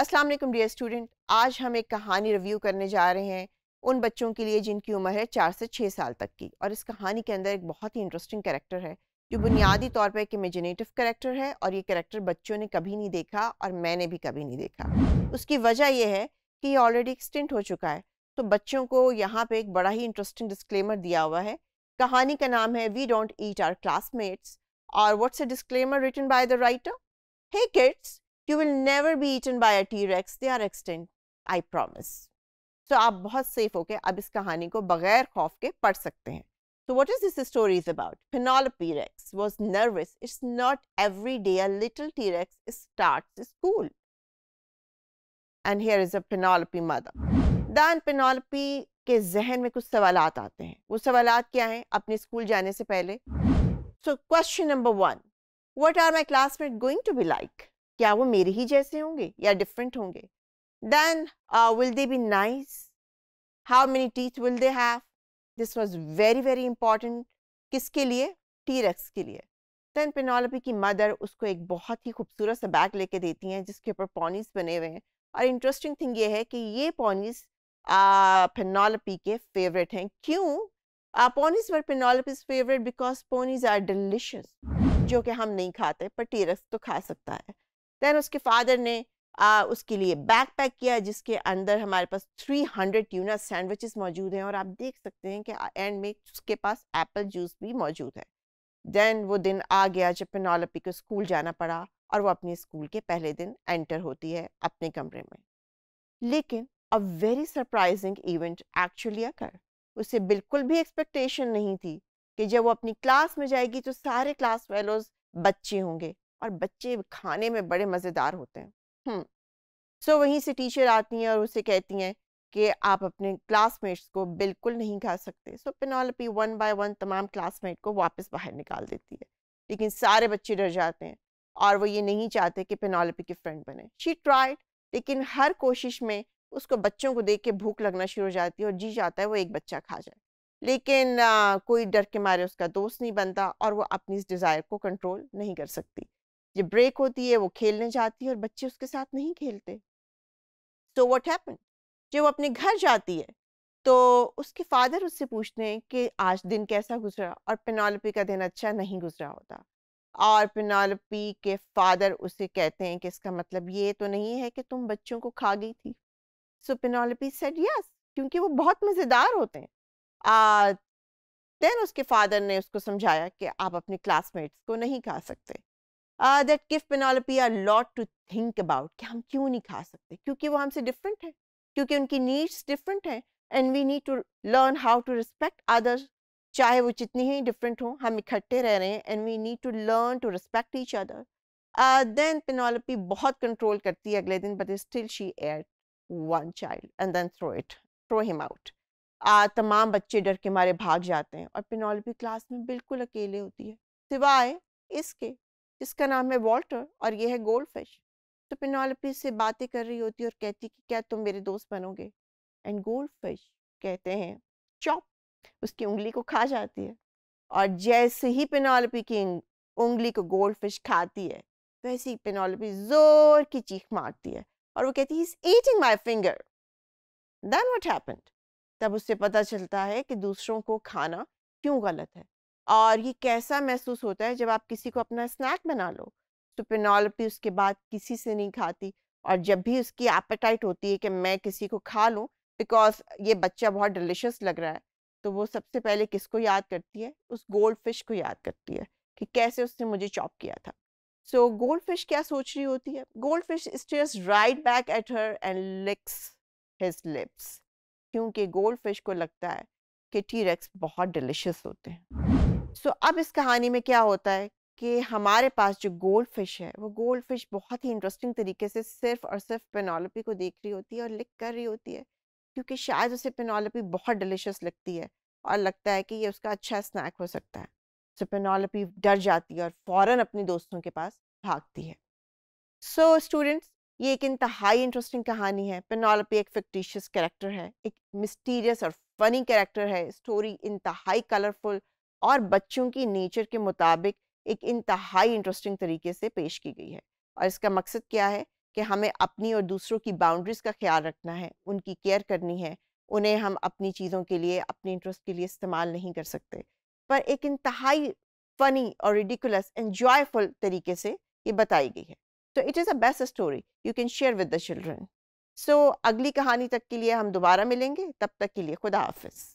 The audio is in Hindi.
अस्सलाम वालेकुम डियर स्टूडेंट आज हम एक कहानी रिव्यू करने जा रहे हैं उन बच्चों के लिए जिनकी उम्र है चार से छः साल तक की और इस कहानी के अंदर एक बहुत ही इंटरेस्टिंग करेक्टर है जो बुनियादी तौर पर एक इमेजिनेटिव करेक्टर है और ये करेक्टर बच्चों ने कभी नहीं देखा और मैंने भी कभी नहीं देखा उसकी वजह यह है कि ये ऑलरेडी एक्सटेंट हो चुका है तो बच्चों को यहाँ पर एक बड़ा ही इंटरेस्टिंग डिस्क्लेमर दिया हुआ है कहानी का नाम है we don't eat our classmates और what's a disclaimer written by the writer hey kids you will never be eaten by a T rex they are extinct I promise so आप बहुत सेफ होके अब इस कहानी को बगैर खौफ के पढ़ सकते हैं So what is this story is about? Penelope Rex was nervous. It's not every day a little T-Rex starts school. And here is a Penelope mother. Then Penelope के जहन में कुछ सवाल आते हैं वो सवाल क्या हैं अपने स्कूल जाने से पहले so question number one what are my classmate going to be like क्या वो मेरे ही जैसे होंगे या डिफरेंट होंगे then will they be nice how many teeth will they have this was very very important किसके लिए टी टीरक्स के लिए देन पिनोलपी की मदर उसको एक बहुत ही खूबसूरत सा बैग लेके देती हैं जिसके ऊपर पॉनीज बने हुए हैं और इंटरेस्टिंग थिंग ये है कि ये पॉनीज पिनोलपी uh, के फेवरेट हैं क्यों ponies were Penelope's favourite because ponies are delicious जो कि हम नहीं खाते पर टीरक्स तो खा सकता है देन उसके फादर ने आ, उसके लिए बैक पैक किया जिसके अंदर हमारे पास 300 ट्यूना सैंडविचेस मौजूद हैं और आप देख सकते हैं कि एंड में उसके पास एप्पल जूस भी मौजूद है देन वो दिन आ गया जब पेनोलपी को स्कूल जाना पड़ा और वो अपने स्कूल के पहले दिन एंटर होती है अपने कमरे में लेकिन a very surprising event actually occur उसे बिल्कुल भी एक्सपेक्टेशन नहीं थी कि जब वो अपनी क्लास में जाएगी तो सारे क्लास फेलोज बच्चे होंगे और बच्चे खाने में बड़े मज़ेदार होते हैं सो so, वहीं से टीचर आती हैं और उसे कहती हैं कि आप अपने क्लासमेट्स को बिल्कुल नहीं खा सकते so Penelope Penelope one by one तमाम क्लासमेट को वापस बाहर निकाल देती है लेकिन सारे बच्चे डर जाते हैं और वो ये नहीं चाहते कि पिनोलपी की फ्रेंड बने शी ट्राइड लेकिन हर कोशिश में उसको बच्चों को देख के भूख लगना शुरू हो जाती है और जी जाता है वो एक बच्चा खा जाए लेकिन आ, कोई डर के मारे उसका दोस्त नहीं बनता और वो अपनी इस डिज़ायर को कंट्रोल नहीं कर सकती जब ब्रेक होती है वो खेलने जाती है और बच्चे उसके साथ नहीं खेलते सो वॉट हैपन जब वो अपने घर जाती है तो उसके फादर उससे पूछते हैं कि आज दिन कैसा गुजरा और पेनालपी का दिन अच्छा नहीं गुजरा होता और पेनालपी के फादर उसे कहते हैं कि इसका मतलब ये तो नहीं है कि तुम बच्चों को खा गई थी सो पेनालपी सेड यस क्योंकि वो बहुत मज़ेदार होते हैं आ, देन उसके फादर ने उसको समझाया कि आप अपने क्लासमेट्स को नहीं खा सकते that give Penelope a lot to think about कि हम क्यों नहीं खा सकते क्योंकि वो हमसे डिफरेंट है क्योंकि उनकी नीड्स डिफरेंट हैं and we need to learn how to respect others चाहे वो जितनी ही डिफरेंट हों हम इकट्ठे रह रहे हैं and we need to learn to respect each other then Penelope बहुत कंट्रोल करती है अगले दिन but still she ate one child and then throw it throw him out तमाम बच्चे डर के मारे भाग जाते हैं और पेनोलोपी क्लास में बिल्कुल अकेले होती है सिवाय इसके जिसका नाम है वॉल्टर और यह है गोल्ड फिश तो पिनोलपी से बातें कर रही होती और कहती कि क्या तुम मेरे दोस्त बनोगे एंड गोल्ड फिश कहते हैं चॉप उसकी उंगली को खा जाती है और जैसे ही पिनोलपी की उंगली को गोल्ड फिश खाती है वैसे ही पिनोलपी जोर की चीख मारती है और वो कहती है eating my finger then what happened तब उससे पता चलता है कि दूसरों को खाना क्यों गलत है और ये कैसा महसूस होता है जब आप किसी को अपना स्नैक बना लो तो पेनोलपी उसके बाद किसी से नहीं खाती और जब भी उसकी एपेटाइट होती है कि मैं किसी को खा लूँ बिकॉज ये बच्चा बहुत डिलिशियस लग रहा है तो वो सबसे पहले किसको याद करती है उस गोल्ड फिश को याद करती है कि कैसे उसने मुझे चॉप किया था सो गोल्ड फिश क्या सोच रही होती है gold fish stares right back at her and licks his lips क्योंकि गोल्ड फिश को लगता है कि टी रेक्स बहुत डिलिशियस होते हैं सो so, अब इस कहानी में क्या होता है कि हमारे पास जो गोल्ड फिश है वो गोल्ड फिश बहुत ही इंटरेस्टिंग तरीके से सिर्फ और सिर्फ पेनोलपी को देख रही होती है और लिख कर रही होती है क्योंकि शायद उसे पेनोलपी बहुत डिलिशियस लगती है और लगता है कि ये उसका अच्छा स्नैक हो सकता है सो so, पेनोलपी डर जाती है और फ़ौरन अपने दोस्तों के पास भागती है सो so, स्टूडेंट्स ये एक इंतहाई इंटरेस्टिंग कहानी है पेनोलपी एक फिक्टिशियस कैरेक्टर है एक मिस्टीरियस और फनी कैरेक्टर है स्टोरी इंतहाई कलरफुल और बच्चों की नेचर के मुताबिक एक इंतहाई इंटरेस्टिंग तरीके से पेश की गई है और इसका मकसद क्या है कि हमें अपनी और दूसरों की बाउंड्रीज़ का ख्याल रखना है उनकी केयर करनी है उन्हें हम अपनी चीज़ों के लिए अपने इंटरेस्ट के लिए इस्तेमाल नहीं कर सकते पर एक इंतहाई फ़नी और रिडिकुलस एंजॉयफुल तरीके से ये बताई गई है तो it is a best story you can share with the children so अगली कहानी तक के लिए हम दोबारा मिलेंगे तब तक के लिए खुदा हाफिज़